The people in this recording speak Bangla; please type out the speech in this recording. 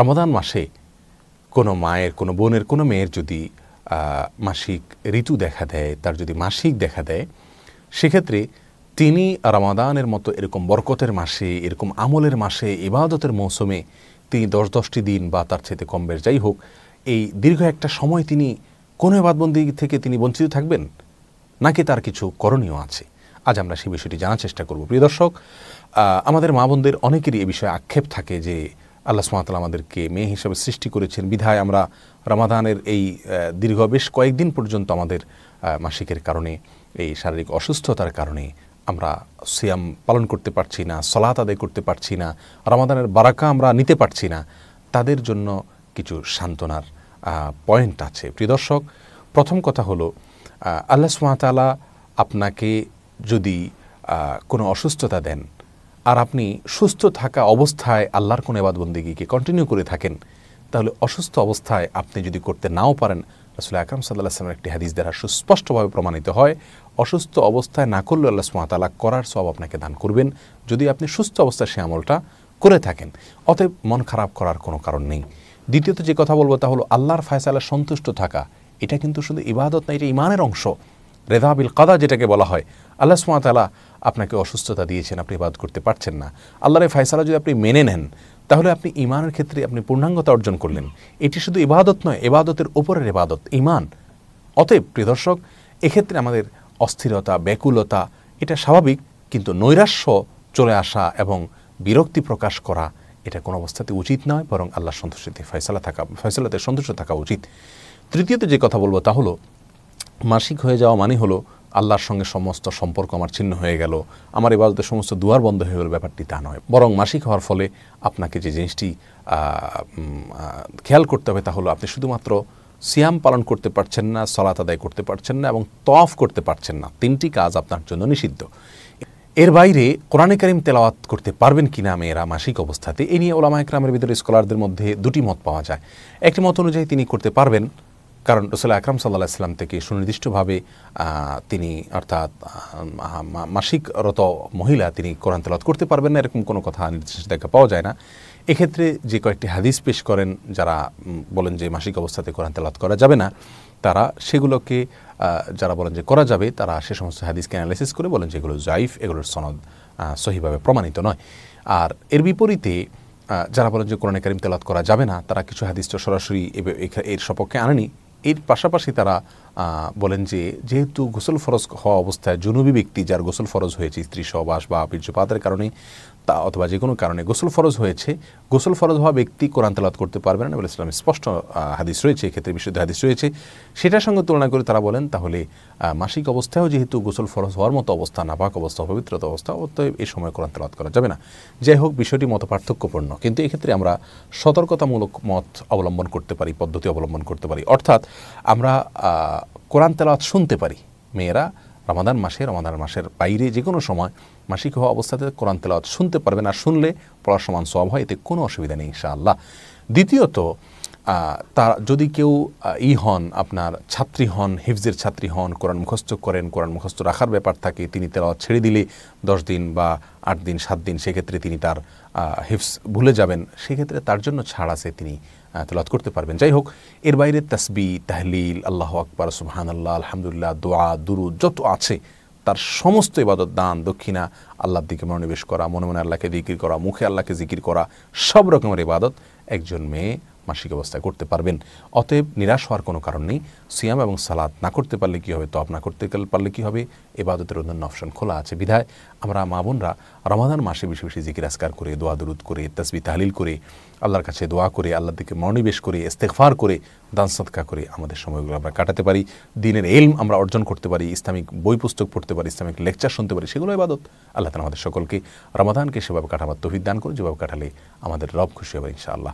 রমাদান মাসে কোনো মায়ের কোনো বোনের কোনো মেয়ের যদি মাসিক ঋতু দেখা দেয় তার যদি মাসিক দেখা দেয় সেক্ষেত্রে তিনি রমাদানের মতো এরকম বরকতের মাসে এরকম আমলের মাসে ইবাদতের মৌসুমে তিনি দশ দশটি দিন বা তার চেয়ে কমবের যাই হোক এই দীর্ঘ একটা সময় তিনি কোনো বাদবন্দি থেকে তিনি বঞ্চিত থাকবেন নাকি তার কিছু করণীয় আছে আজ আমরা সেই বিষয়টি জানার চেষ্টা করব প্রিয় দর্শক আমাদের মা বোনদের অনেকেরই এ বিষয়ে আক্ষেপ থাকে যে আল্লাহ সুমাতাল আমাদেরকে মেয়ে হিসাবে সৃষ্টি করেছেন বিধায় আমরা রমাদানের এই দীর্ঘ বেশ কয়েকদিন পর্যন্ত আমাদের মাসিকের কারণে এই শারীরিক অসুস্থতার কারণে আমরা সিয়াম পালন করতে পারছি না সলাত আদায় করতে পারছি না রামাদানের বারাকা আমরা নিতে পারছি না তাদের জন্য কিছু সান্ত্বনার পয়েন্ট আছে প্রিয় দর্শক প্রথম কথা হলো আল্লাহ সুমাতালা আপনাকে যদি কোনো অসুস্থতা দেন আর আপনি সুস্থ থাকা অবস্থায় আল্লাহর কোনো এবাদবন্দিগিকে কন্টিনিউ করে থাকেন তাহলে অসুস্থ অবস্থায় আপনি যদি করতে নাও পারেন রসুল আকরম সাল্লাহ আসলামের একটি হাদিস দ্বারা সুস্পষ্টভাবে প্রমাণিত হয় অসুস্থ অবস্থায় না করলে আল্লাহ সুমাতালা করার সব আপনাকে দান করবেন যদি আপনি সুস্থ অবস্থায় সে আমলটা করে থাকেন অতএব মন খারাপ করার কোনো কারণ নেই দ্বিতীয়ত যে কথা বলবো তা হলো আল্লাহর ফায়সালা সন্তুষ্ট থাকা এটা কিন্তু শুধু ইবাদত না এটা ইমানের অংশ রেধাবিল কাদা যেটাকে বলা হয় আল্লাহ সুমাতালা আপনাকে অসুস্থতা দিয়েছেন আপনি বাদ করতে পারছেন না আল্লাহরের ফায়সালা যদি আপনি মেনে নেন তাহলে আপনি ইমানের ক্ষেত্রে আপনি পূর্ণাঙ্গতা অর্জন করলেন এটি শুধু ইবাদত নয় এবাদতের ওপরের এবাদত ইমান অতএব প্রিয় দর্শক এক্ষেত্রে আমাদের অস্থিরতা ব্যাকুলতা এটা স্বাভাবিক কিন্তু নৈরাশ্য চলে আসা এবং বিরক্তি প্রকাশ করা এটা কোনো অবস্থাতে উচিত নয় বরং আল্লাহ সন্তুষ্টিতে ফয়সালা থাকা ফয়সালাতে সন্তুষ্ট থাকা উচিত তৃতীয়ত যে কথা বলবো তা হলো মাসিক হয়ে যাওয়া মানে হলো আল্লাহর সঙ্গে সমস্ত সম্পর্ক আমার ছিন্ন হয়ে গেল আমার এবাদতে সমস্ত দুয়ার বন্ধ হয়ে গেল ব্যাপারটি তা নয় বরং মাসিক হওয়ার ফলে আপনাকে যে জিনিসটি খেয়াল করতে হবে তা হলো আপনি শুধুমাত্র সিয়াম পালন করতে পারছেন না সলাত আদায় করতে পারছেন না এবং তফ করতে পারছেন না তিনটি কাজ আপনার জন্য নিষিদ্ধ এর বাইরে কোরআনে কারিম তেলাওয়াত করতে পারবেন কিনা মেয়েরা মাসিক অবস্থাতে এ নিয়ে ওলামা একরামের ভিতরে স্কলারদের মধ্যে দুটি মত পাওয়া যায় একটি মত অনুযায়ী তিনি করতে পারবেন কারণ রসুল আকরাম সাল্লাহ ইসলাম থেকে সুনির্দিষ্টভাবে তিনি অর্থাৎ মাসিকরত মহিলা তিনি কোরআন তেলত করতে পারবেন না এরকম কোনো কথা দেখা পাওয়া যায় না এক্ষেত্রে যে কয়েকটি হাদিস পেশ করেন যারা বলেন যে মাসিক অবস্থাতে কোরআন তেলাত করা যাবে না তারা সেগুলোকে যারা বলেন যে করা যাবে তারা সে সমস্ত হাদিসকে অ্যানালাইসিস করে বলেন যে এগুলো জাইফ এগুলোর সনদ সহিভাবে প্রমাণিত নয় আর এর বিপরীতে যারা বলেন যে কোরআনে করিম তেলাত করা যাবে না তারা কিছু হাদিস তো সরাসরি এর সপক্ষে আনেনি এর পাশাপাশি তারা বলেন যে যেহেতু গোসল ফরজ হওয়া অবস্থায় জনুবী ব্যক্তি যার গোসল ফরজ হয়েছে স্ত্রী সহবাস বা বীর্যপাতের কারণে তা অথবা যে কোনো কারণে গোসল ফরজ হয়েছে গোসল ফরজ হওয়া ব্যক্তি কোরআন তেলাত করতে পারবে না বলে ইসলামের স্পষ্ট হাদিস রয়েছে এক্ষেত্রে বিশুদ্ধ হাদিস রয়েছে সেটার সঙ্গে তুলনা করে তারা বলেন তাহলে মাসিক অবস্থায়ও যেহেতু গোসল ফরজ হওয়ার মতো অবস্থা নাপাক অবস্থা পবিত্রত অবস্থা অতএব এই সময় কোরআন তালাত করা যাবে না যাই হোক বিষয়টি মত পার্থক্যপূর্ণ কিন্তু এক্ষেত্রে আমরা সতর্কতামূলক মত অবলম্বন করতে পারি পদ্ধতি অবলম্বন করতে পারি অর্থাৎ আমরা কোরআন তালাত শুনতে পারি মেয়েরা রমাদান মাসে রমাদান মাসের বাইরে যে কোনো সময় মাসিক হওয়া অবস্থাতে কোরআন তেলাওয়াত শুনতে পারবেন আর শুনলে পড়ার সমান সব হয় এতে কোনো অসুবিধা নেই ইনশাআল্লাহ দ্বিতীয়ত তার যদি কেউ ই হন আপনার ছাত্রী হন হিফজের ছাত্রী হন কোরআন মুখস্থ করেন কোরআন মুখস্থ রাখার ব্যাপার থাকে তিনি তেলাওয়াত ছেড়ে দিলে দশ দিন বা আট দিন সাত দিন সেক্ষেত্রে তিনি তার হিফস ভুলে যাবেন সেক্ষেত্রে তার জন্য ছাড় আছে তিনি তলাত করতে পারবেন যাই হোক এর বাইরে তাসবি তাহলিল আল্লাহ আকবর সুহান আল্লাহ আলহামদুলিল্লাহ দোয়া দুরু যত আছে তার সমস্ত ইবাদত দান দক্ষিণা আল্লাহর দিকে মনোনিবেশ করা মনে মনে আল্লাহকে জিকির করা মুখে আল্লাহকে জিকির করা সব রকমের ইবাদত একজন মেয়ে মাসিক অবস্থায় করতে পারবেন অতএব নিরাশ হওয়ার কোনো কারণ নেই সিয়াম এবং সালাদ না করতে পারলে কী হবে তপ না করতে পারলে কী হবে এবাদতের অন্যান্য অপশন খোলা আছে বিধায় আমরা মা বোনরা রমাদান মাসে বেশি বেশি জিকির করে দোয়া দুরুদ করে তসবি তাহলিল করে আল্লাহর কাছে দোয়া করে আল্লাহর দিকে মনোনিবেশ করে ইস্তেফার করে দান সৎকা করে আমাদের সময়গুলো আমরা কাটাতে পারি দিনের এলম আমরা অর্জন করতে পারি ইসলামিক বই পুস্তক পড়তে পারি ইসলামিক লেকচার শুনতে পারি সেগুলো এবাদত আল্লাহ তালা আমাদের সকলকে রমাদানকে সেভাবে কাটাবার তহিদ দান করে যেভাবে কাটালে আমাদের রব খুশি হবে ইনশাআল্লাহ